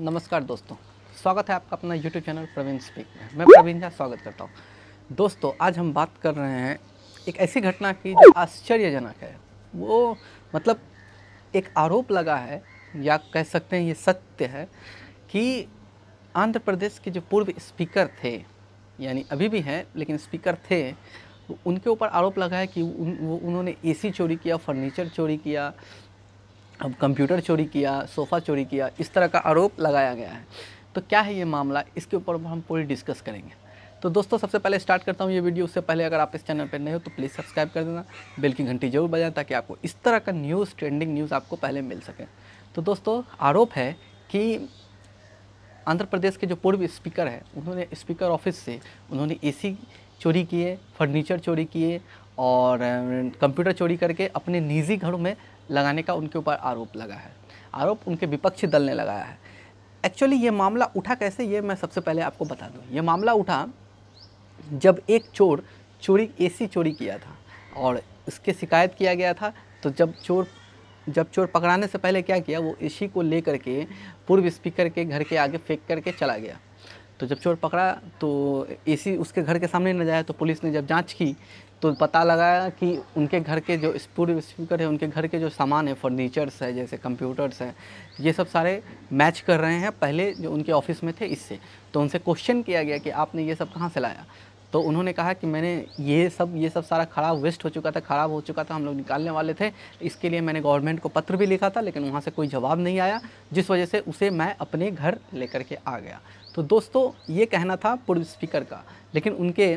नमस्कार दोस्तों स्वागत है आपका अपना YouTube चैनल प्रवीण स्पीक में मैं प्रवीण झा स्वागत करता हूँ दोस्तों आज हम बात कर रहे हैं एक ऐसी घटना की जो आश्चर्यजनक है वो मतलब एक आरोप लगा है या कह सकते हैं ये सत्य है कि आंध्र प्रदेश के जो पूर्व स्पीकर थे यानी अभी भी हैं लेकिन स्पीकर थे उनके ऊपर आरोप लगा है कि उन, वो उन्होंने एसी चोरी किया फर्नीचर चोरी किया अब कंप्यूटर चोरी किया सोफ़ा चोरी किया इस तरह का आरोप लगाया गया है तो क्या है ये मामला इसके ऊपर हम पूरी डिस्कस करेंगे तो दोस्तों सबसे पहले स्टार्ट करता हूँ ये वीडियो उससे पहले अगर आप इस चैनल पर नए हो तो प्लीज़ सब्सक्राइब कर देना बेल की घंटी जरूर बजाएं ताकि आपको इस तरह का न्यूज़ ट्रेंडिंग न्यूज़ आपको पहले मिल सके तो दोस्तों आरोप है कि आंध्र प्रदेश के जो पूर्व स्पीकर है उन्होंने स्पीकर ऑफिस से उन्होंने ए चोरी किए फर्नीचर चोरी किए और कंप्यूटर चोरी करके अपने निजी घरों में लगाने का उनके ऊपर आरोप लगा है आरोप उनके विपक्षी दल ने लगाया है एक्चुअली ये मामला उठा कैसे ये मैं सबसे पहले आपको बता दूँ ये मामला उठा जब एक चोर चोरी ए चोरी किया था और उसके शिकायत किया गया था तो जब चोर जब चोर पकड़ाने से पहले क्या किया वो इसी को लेकर के पूर्व स्पीकर के घर के आगे फेंक करके चला गया तो जब चोर पकड़ा तो एसी उसके घर के सामने न जाए तो पुलिस ने जब जांच की तो पता लगाया कि उनके घर के जो स्पूर स्पीकर है उनके घर के जो सामान है फर्नीचर्स है जैसे कंप्यूटर्स है ये सब सारे मैच कर रहे हैं पहले जो उनके ऑफिस में थे इससे तो उनसे क्वेश्चन किया गया कि आपने ये सब कहाँ से लाया तो उन्होंने कहा कि मैंने ये सब ये सब सारा खराब वेस्ट हो चुका था ख़राब हो चुका था हम लोग निकालने वाले थे इसके लिए मैंने गवर्नमेंट को पत्र भी लिखा था लेकिन वहाँ से कोई जवाब नहीं आया जिस वजह से उसे मैं अपने घर लेकर के आ गया तो दोस्तों ये कहना था पूर्व स्पीकर का लेकिन उनके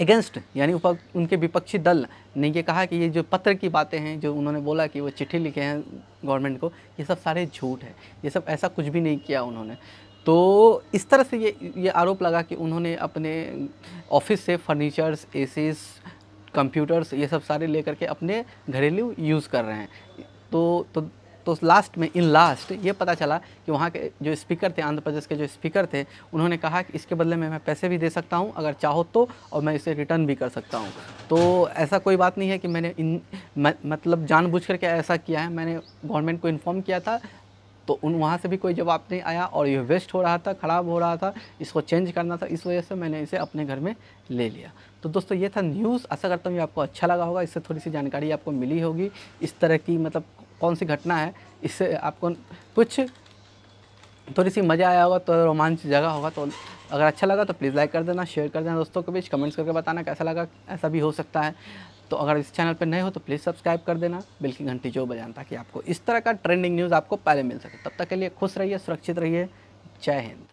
अगेंस्ट यानी उनके विपक्षी दल ने ये कहा कि ये जो पत्र की बातें हैं जो उन्होंने बोला कि वो चिट्ठी लिखे हैं गवर्नमेंट को ये सब सारे झूठ है ये सब ऐसा कुछ भी नहीं किया उन्होंने तो इस तरह से ये ये आरोप लगा कि उन्होंने अपने ऑफिस से फर्नीचर्स ए कंप्यूटर्स ये सब सारे लेकर के अपने घरेलू यूज़ कर रहे हैं तो तो तो लास्ट में इन लास्ट ये पता चला कि वहाँ के जो स्पीकर थे आंध्र प्रदेश के जो स्पीकर थे उन्होंने कहा कि इसके बदले में मैं पैसे भी दे सकता हूँ अगर चाहो तो और मैं इसे रिटर्न भी कर सकता हूँ तो ऐसा कोई बात नहीं है कि मैंने इन म, मतलब जानबूझ करके ऐसा किया है मैंने गवर्नमेंट को इन्फॉर्म किया था तो उन वहाँ से भी कोई जवाब नहीं आया और ये वेस्ट हो रहा था ख़राब हो रहा था इसको चेंज करना था इस वजह से मैंने इसे अपने घर में ले लिया तो दोस्तों ये था न्यूज़ आशा करता हूँ ये आपको अच्छा लगा होगा इससे थोड़ी सी जानकारी आपको मिली होगी इस तरह की मतलब कौन सी घटना है इससे आपको कुछ थोड़ी सी मज़ा आया होगा तो रोमांच जगह होगा तो अगर अच्छा लगा तो प्लीज़ लाइक कर देना शेयर कर देना दोस्तों के बीच कमेंट्स करके बताना कैसा लगा ऐसा भी हो सकता है तो अगर इस चैनल पर नए हो तो प्लीज़ सब्सक्राइब कर देना बिल की घंटी जो बजाना ताकि आपको इस तरह का ट्रेंडिंग न्यूज़ आपको पहले मिल सके तब तक के लिए खुश रहिए सुरक्षित रहिए जय हिंद